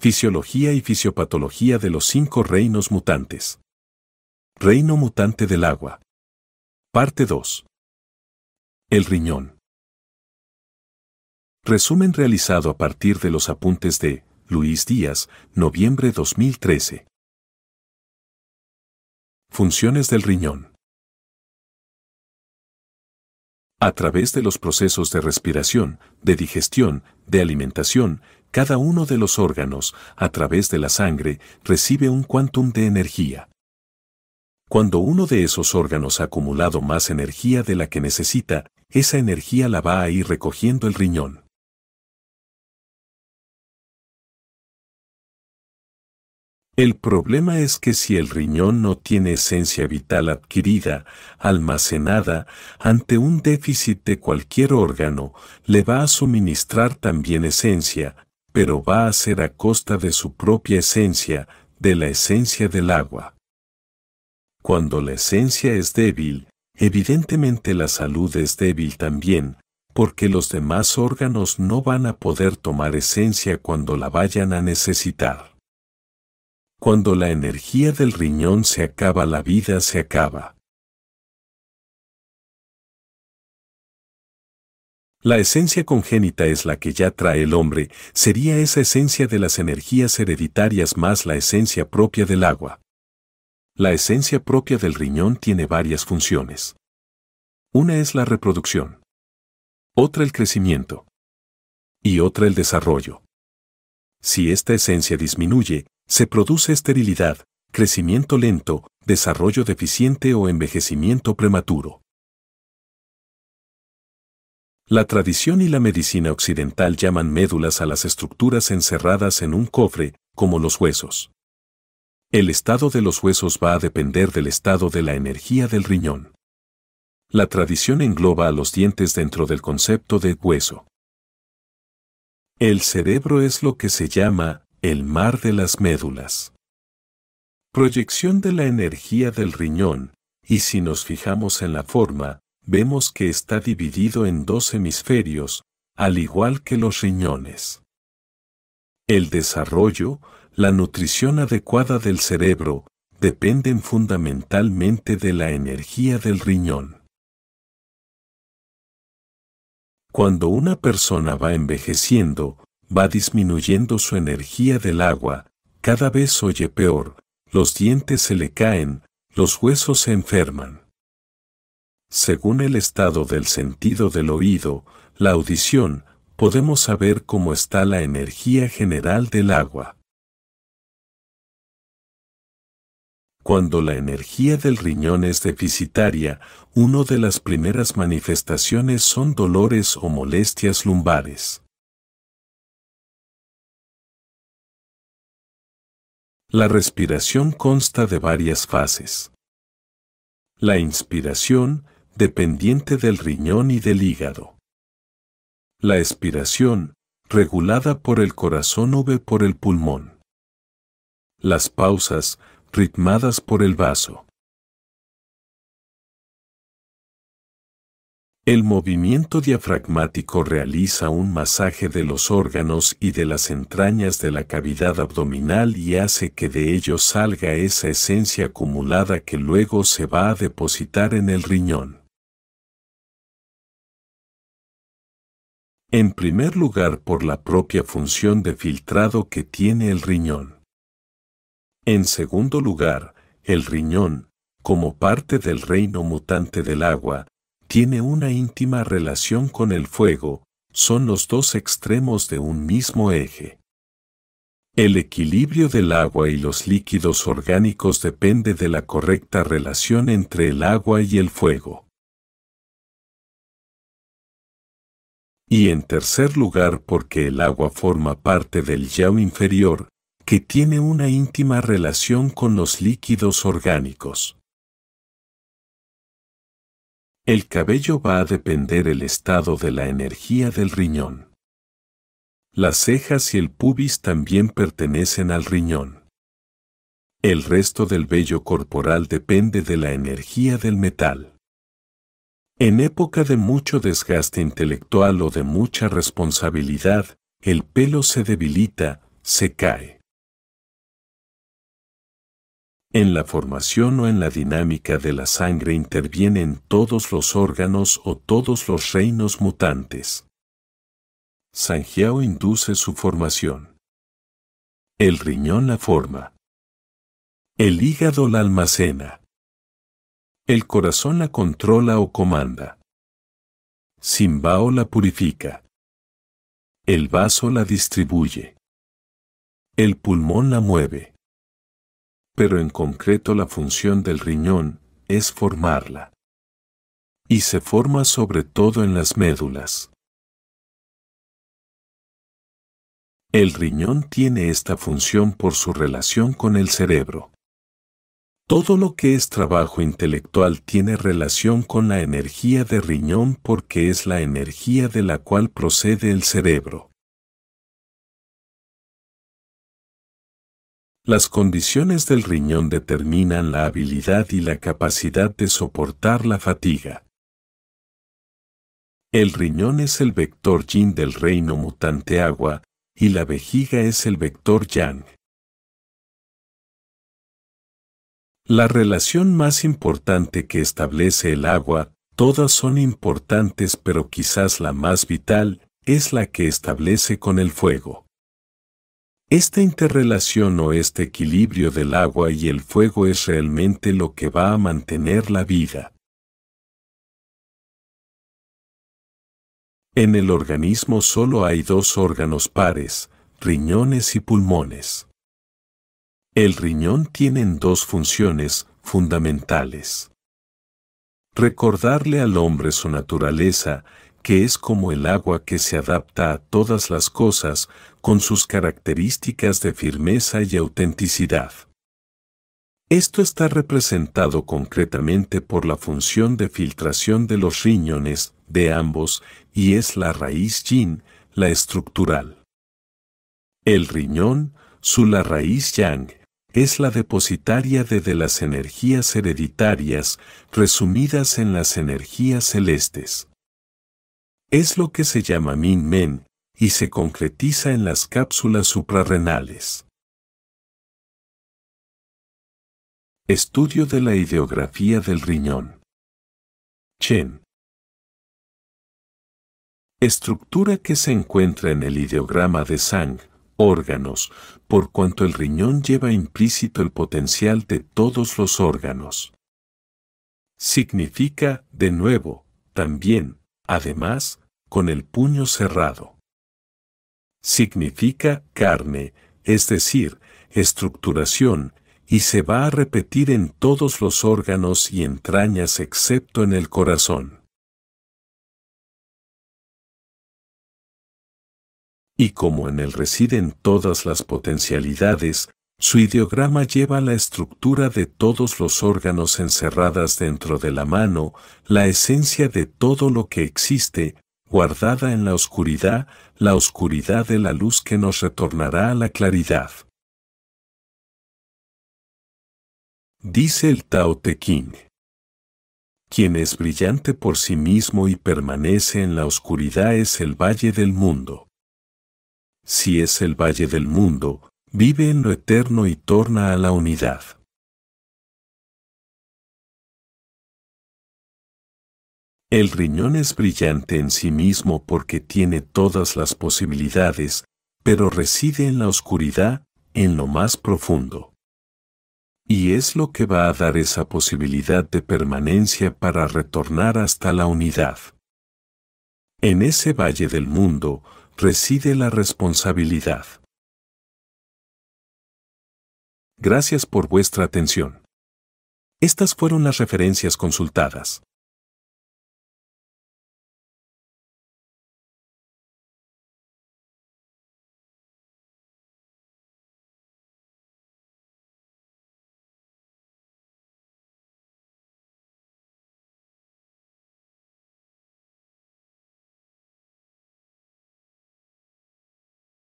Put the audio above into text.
Fisiología y fisiopatología de los cinco reinos mutantes. Reino mutante del agua. Parte 2. El riñón. Resumen realizado a partir de los apuntes de Luis Díaz, noviembre 2013. Funciones del riñón. A través de los procesos de respiración, de digestión, de alimentación, cada uno de los órganos, a través de la sangre, recibe un cuántum de energía. Cuando uno de esos órganos ha acumulado más energía de la que necesita, esa energía la va a ir recogiendo el riñón. El problema es que si el riñón no tiene esencia vital adquirida, almacenada, ante un déficit de cualquier órgano, le va a suministrar también esencia, pero va a ser a costa de su propia esencia, de la esencia del agua. Cuando la esencia es débil, evidentemente la salud es débil también, porque los demás órganos no van a poder tomar esencia cuando la vayan a necesitar. Cuando la energía del riñón se acaba, la vida se acaba. La esencia congénita es la que ya trae el hombre, sería esa esencia de las energías hereditarias más la esencia propia del agua. La esencia propia del riñón tiene varias funciones. Una es la reproducción, otra el crecimiento y otra el desarrollo. Si esta esencia disminuye, se produce esterilidad, crecimiento lento, desarrollo deficiente o envejecimiento prematuro. La tradición y la medicina occidental llaman médulas a las estructuras encerradas en un cofre, como los huesos. El estado de los huesos va a depender del estado de la energía del riñón. La tradición engloba a los dientes dentro del concepto de hueso. El cerebro es lo que se llama el mar de las médulas. Proyección de la energía del riñón, y si nos fijamos en la forma, vemos que está dividido en dos hemisferios, al igual que los riñones. El desarrollo, la nutrición adecuada del cerebro, dependen fundamentalmente de la energía del riñón. Cuando una persona va envejeciendo, va disminuyendo su energía del agua, cada vez oye peor, los dientes se le caen, los huesos se enferman. Según el estado del sentido del oído, la audición, podemos saber cómo está la energía general del agua. Cuando la energía del riñón es deficitaria, una de las primeras manifestaciones son dolores o molestias lumbares. La respiración consta de varias fases. La inspiración dependiente del riñón y del hígado. La expiración, regulada por el corazón o por el pulmón. Las pausas, ritmadas por el vaso. El movimiento diafragmático realiza un masaje de los órganos y de las entrañas de la cavidad abdominal y hace que de ellos salga esa esencia acumulada que luego se va a depositar en el riñón. En primer lugar, por la propia función de filtrado que tiene el riñón. En segundo lugar, el riñón, como parte del reino mutante del agua, tiene una íntima relación con el fuego, son los dos extremos de un mismo eje. El equilibrio del agua y los líquidos orgánicos depende de la correcta relación entre el agua y el fuego. Y en tercer lugar porque el agua forma parte del yao inferior, que tiene una íntima relación con los líquidos orgánicos. El cabello va a depender el estado de la energía del riñón. Las cejas y el pubis también pertenecen al riñón. El resto del vello corporal depende de la energía del metal. En época de mucho desgaste intelectual o de mucha responsabilidad, el pelo se debilita, se cae. En la formación o en la dinámica de la sangre intervienen todos los órganos o todos los reinos mutantes. Sanjiao induce su formación. El riñón la forma. El hígado la almacena. El corazón la controla o comanda. Simbao la purifica. El vaso la distribuye. El pulmón la mueve. Pero en concreto la función del riñón es formarla. Y se forma sobre todo en las médulas. El riñón tiene esta función por su relación con el cerebro. Todo lo que es trabajo intelectual tiene relación con la energía de riñón porque es la energía de la cual procede el cerebro. Las condiciones del riñón determinan la habilidad y la capacidad de soportar la fatiga. El riñón es el vector yin del reino mutante agua y la vejiga es el vector yang. La relación más importante que establece el agua, todas son importantes pero quizás la más vital, es la que establece con el fuego. Esta interrelación o este equilibrio del agua y el fuego es realmente lo que va a mantener la vida. En el organismo solo hay dos órganos pares, riñones y pulmones. El riñón tiene dos funciones fundamentales. Recordarle al hombre su naturaleza, que es como el agua que se adapta a todas las cosas con sus características de firmeza y autenticidad. Esto está representado concretamente por la función de filtración de los riñones de ambos y es la raíz yin, la estructural. El riñón, su la raíz yang, es la depositaria de, de las energías hereditarias resumidas en las energías celestes. Es lo que se llama Min Men y se concretiza en las cápsulas suprarrenales. Estudio de la ideografía del riñón. Chen. Estructura que se encuentra en el ideograma de Sang, órganos, por cuanto el riñón lleva implícito el potencial de todos los órganos. Significa, de nuevo, también, además, con el puño cerrado. Significa carne, es decir, estructuración, y se va a repetir en todos los órganos y entrañas excepto en el corazón. y como en él residen todas las potencialidades, su ideograma lleva la estructura de todos los órganos encerradas dentro de la mano, la esencia de todo lo que existe, guardada en la oscuridad, la oscuridad de la luz que nos retornará a la claridad. Dice el Tao Te Ching. Quien es brillante por sí mismo y permanece en la oscuridad es el valle del mundo si es el valle del mundo, vive en lo eterno y torna a la unidad. El riñón es brillante en sí mismo porque tiene todas las posibilidades, pero reside en la oscuridad, en lo más profundo. Y es lo que va a dar esa posibilidad de permanencia para retornar hasta la unidad. En ese valle del mundo, reside la responsabilidad. Gracias por vuestra atención. Estas fueron las referencias consultadas.